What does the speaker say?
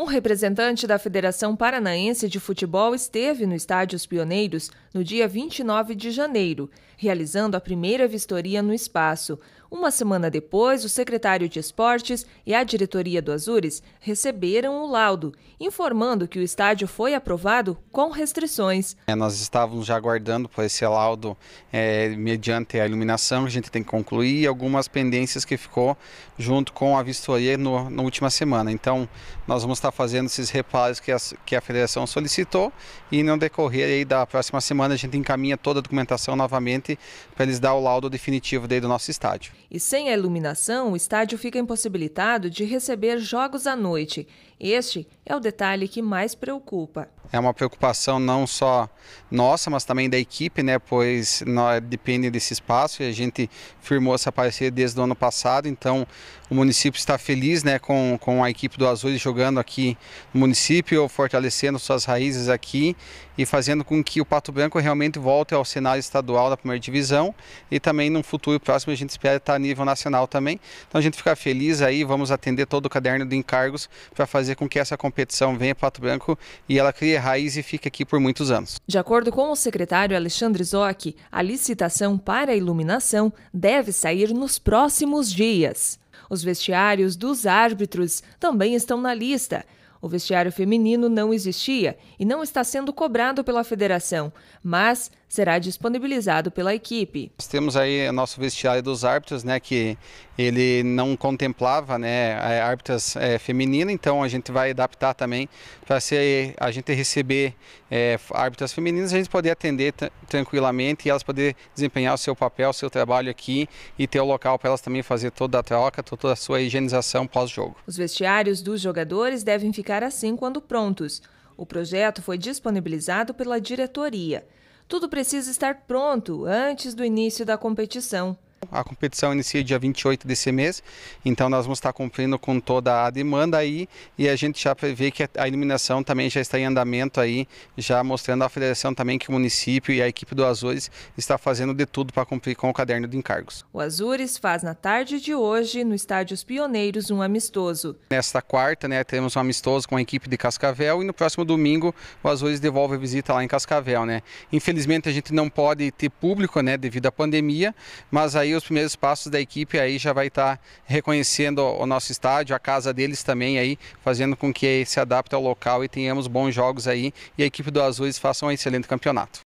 Um representante da Federação Paranaense de Futebol esteve no Estádio Os Pioneiros no dia 29 de janeiro, realizando a primeira vistoria no espaço. Uma semana depois, o secretário de Esportes e a diretoria do Azures receberam o laudo, informando que o estádio foi aprovado com restrições. É, nós estávamos já aguardando por esse laudo é, mediante a iluminação, a gente tem que concluir algumas pendências que ficou junto com a vistoria no, na última semana. Então, nós vamos estar fazendo esses reparos que a, que a federação solicitou e no decorrer da próxima semana a gente encaminha toda a documentação novamente para eles dar o laudo definitivo do nosso estádio. E sem a iluminação, o estádio fica impossibilitado de receber jogos à noite. Este é o detalhe que mais preocupa. É uma preocupação não só nossa, mas também da equipe, né? Pois nós depende desse espaço e a gente firmou essa parceria desde o ano passado. Então o município está feliz, né, com, com a equipe do Azul jogando aqui no município, fortalecendo suas raízes aqui e fazendo com que o Pato Branco realmente volte ao cenário estadual da primeira divisão e também num futuro próximo a gente espera estar a nível nacional também. Então a gente fica feliz aí, vamos atender todo o caderno de encargos para fazer com que essa competição competição venha para Pato Branco e ela cria raiz e fica aqui por muitos anos. De acordo com o secretário Alexandre Zoc, a licitação para a iluminação deve sair nos próximos dias. Os vestiários dos árbitros também estão na lista. O vestiário feminino não existia e não está sendo cobrado pela federação, mas será disponibilizado pela equipe. Temos aí nosso vestiário dos árbitros, né, que ele não contemplava, né, é, árbitras é, femininas, então a gente vai adaptar também para se a gente receber é, árbitras femininas, a gente poder atender tranquilamente e elas poder desempenhar o seu papel, o seu trabalho aqui e ter o local para elas também fazer toda a troca, toda a sua higienização pós-jogo. Os vestiários dos jogadores devem ficar assim quando prontos. O projeto foi disponibilizado pela diretoria. Tudo precisa estar pronto antes do início da competição. A competição inicia dia 28 desse mês, então nós vamos estar cumprindo com toda a demanda aí e a gente já prevê que a iluminação também já está em andamento aí, já mostrando à federação também que o município e a equipe do Azures está fazendo de tudo para cumprir com o caderno de encargos. O Azures faz na tarde de hoje no estádio Os Pioneiros um amistoso. Nesta quarta, né, temos um amistoso com a equipe de Cascavel e no próximo domingo o Azures devolve a visita lá em Cascavel, né? Infelizmente a gente não pode ter público, né, devido à pandemia, mas aí aí os primeiros passos da equipe aí já vai estar tá reconhecendo o nosso estádio, a casa deles também aí, fazendo com que se adapte ao local e tenhamos bons jogos aí e a equipe do Azuis faça um excelente campeonato.